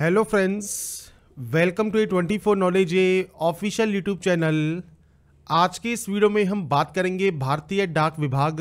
hello friends welcome to A twenty four knowledge A official YouTube channel आज के इस video में हम बात करेंगे भारतीय डाक विभाग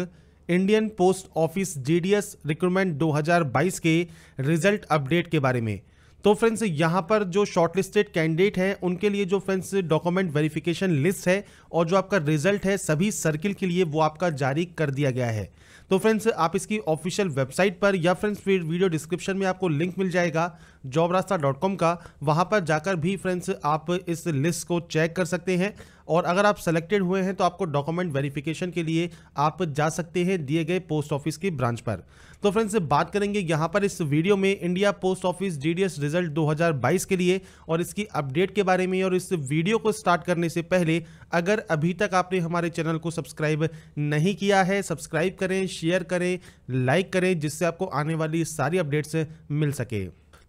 Indian post office GDS recruitment 2022 के रिजल्ट अपडेट के बारे में तो फ्रेंड्स यहाँ पर जो शॉर्टलिस्टेड कैंडिडेट हैं उनके लिए जो फ्रेंड्स डॉक्यूमेंट वेरिफिकेशन लिस्ट है और जो आपका रिजल्ट है सभी सर्किल के लिए वो आपका जारी कर दिया गया है तो फ्रेंड्स आप इसकी ऑफिशियल वेबसाइट पर या फ्रेंड्स फिर वीडियो डिस्क्रिप्शन में आपको लिंक मिल जाएगा जॉब रास्ता डॉट कॉम का वहाँ पर जाकर भी फ्रेंड्स आप इस लिस्ट को चेक कर सकते हैं और अगर आप सेलेक्टेड हुए हैं तो आपको डॉक्यूमेंट वेरिफिकेशन के लिए आप जा सकते हैं दिए गए पोस्ट ऑफिस की ब्रांच पर तो फ्रेंड्स बात करेंगे यहाँ पर इस वीडियो में India post office DDS result 2022 के लिए और इसकी अपडेट के बारे में और इस वीडियो को स्टार्ट करने से पहले अगर अभी तक आपने हमारे चैनल को सब्सक्राइब नहीं किया है सब्सक्राइब करें शेयर करें लाइक करें जिससे आपको आने वाली सारी अपडेट्स मिल सके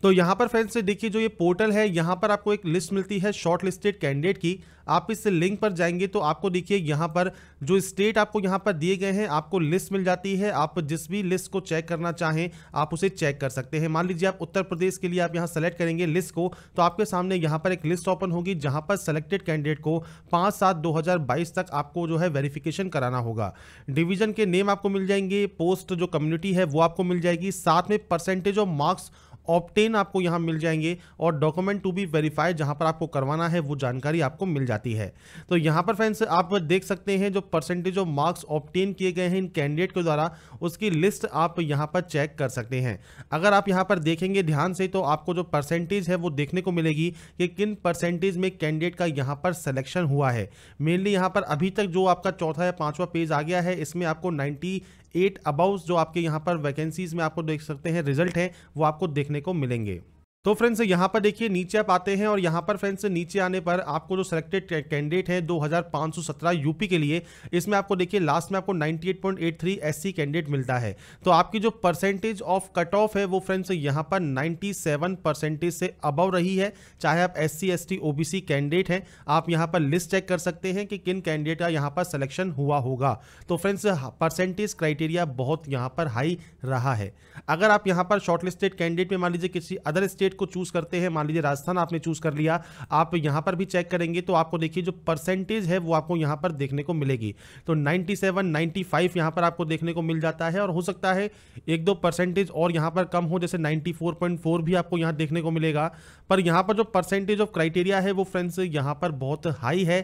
तो यहाँ पर फ्रेंड्स देखिए जो ये पोर्टल है यहाँ पर आपको एक लिस्ट मिलती है शॉर्ट लिस्टेड कैंडिडेट की आप इस लिंक पर जाएंगे तो आपको देखिए यहाँ पर जो स्टेट आपको यहाँ पर दिए गए हैं आपको लिस्ट मिल जाती है आप जिस भी लिस्ट को चेक करना चाहें आप उसे चेक कर सकते हैं मान लीजिए आप उत्तर प्रदेश के लिए आप यहाँ सेलेक्ट करेंगे लिस्ट को तो आपके सामने यहाँ पर एक लिस्ट ओपन होगी जहाँ पर सेलेक्टेड कैंडिडेट को पाँच सात दो तक आपको जो है वेरिफिकेशन कराना होगा डिवीजन के नेम आपको मिल जाएंगे पोस्ट जो कम्युनिटी है वो आपको मिल जाएगी साथ में परसेंटेज ऑफ मार्क्स ऑप्टेन आपको यहाँ मिल जाएंगे और डॉक्यूमेंट टू बी वेरीफाई जहाँ पर आपको करवाना है वो जानकारी आपको मिल जाती है तो यहाँ पर फ्रेंड्स आप देख सकते हैं जो परसेंटेज ऑफ मार्क्स ऑप्टेन किए गए हैं इन कैंडिडेट के द्वारा उसकी लिस्ट आप यहाँ पर चेक कर सकते हैं अगर आप यहाँ पर देखेंगे ध्यान से तो आपको जो परसेंटेज है वो देखने को मिलेगी कि किन परसेंटेज में कैंडिडेट का यहाँ पर सिलेक्शन हुआ है मेनली यहाँ पर अभी तक जो आपका चौथा या पाँचवा पेज आ गया है इसमें आपको नाइन्टी एट अबाउस जो आपके यहाँ पर वैकेंसीज में आपको देख सकते हैं रिजल्ट हैं वो आपको देखने को मिलेंगे तो फ्रेंड्स यहाँ पर देखिए नीचे आप आते हैं और यहाँ पर फ्रेंड्स नीचे आने पर आपको जो सिलेक्टेड कैंडिडेट हैं 2517 यूपी के लिए इसमें आपको देखिए लास्ट में आपको 98.83 एससी कैंडिडेट मिलता है तो आपकी जो परसेंटेज ऑफ कट ऑफ है वो फ्रेंड्स यहाँ पर 97 परसेंटेज से अबव रही है चाहे आप S C S T candidate हैं आप यहाँ पर लिस्ट चेक कर सकते हैं कि किन कैंडिडेट का यहाँ पर सलेक्शन हुआ होगा तो फ्रेंड्स परसेंटेज क्राइटेरिया बहुत यहाँ पर हाई रहा है अगर आप यहाँ पर शॉर्टलिस्टेड कैंडिडेट में मान लीजिए किसी अदर स्टेट को चूज करते हैं मान लीजिए राजस्थान आपने चूज कर लिया आप यहां पर भी चेक करेंगे तो आपको देखिए जो परसेंटेज है वो आपको यहां पर देखने को मिलेगी तो 97, 95 यहां पर आपको देखने को मिल जाता है और हो सकता है एक दो परसेंटेज और यहां पर कम हो जैसे 94.4 भी आपको यहां देखने को मिलेगा पर यहां पर जो परसेंटेज ऑफ क्राइटेरिया है वो फ्रेंड्स यहां पर बहुत हाई है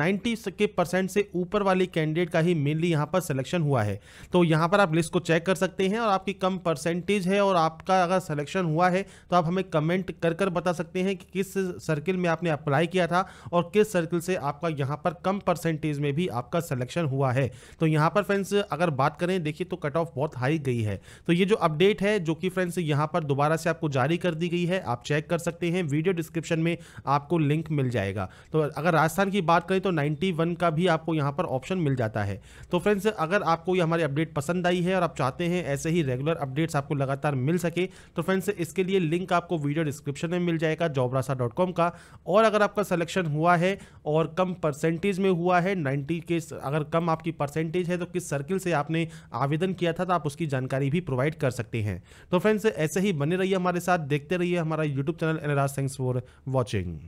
90 के परसेंट से ऊपर वाले कैंडिडेट का ही मेनली यहां पर सिलेक्शन हुआ है तो यहां पर आप लिस्ट को चेक कर सकते हैं और आपकी कम परसेंटेज है और आपका अगर सिलेक्शन हुआ है तो आप हमें कमेंट कर कर बता सकते हैं कि किस सर्किल में आपने अप्लाई किया था और किस सर्किल से आपका यहाँ पर कम परसेंटेज में भी आपका सिलेक्शन हुआ है तो यहाँ पर फ्रेंड्स अगर बात करें देखिए तो कट ऑफ बहुत हाई गई है तो ये जो अपडेट है जो कि फ्रेंड्स यहाँ पर दोबारा से आपको जारी कर दी गई है आप चेक कर सकते हैं वीडियो डिस्क्रिप्शन में आपको लिंक मिल जाएगा तो अगर राजस्थान की बात करें तो नाइन्टी का भी आपको यहाँ पर ऑप्शन मिल जाता है तो फ्रेंड्स अगर आपको ये हमारी अपडेट पसंद आई है और आप चाहते हैं ऐसे ही रेगुलर अपडेट्स आपको लगातार मिल सके तो फ्रेंड्स इसके लिए लिंक आपको आपको वीडियो डिस्क्रिप्शन में मिल जाएगा जॉबरासा का और अगर आपका सिलेक्शन हुआ है और कम परसेंटेज में हुआ है 90 के अगर कम आपकी परसेंटेज है तो किस सर्किल से आपने आवेदन किया था तो आप उसकी जानकारी भी प्रोवाइड कर सकते हैं तो फ्रेंड्स ऐसे ही बने रहिए हमारे साथ देखते रहिए हमारा यूट्यूब चैनल एनराज थैंक्स फॉर वॉचिंग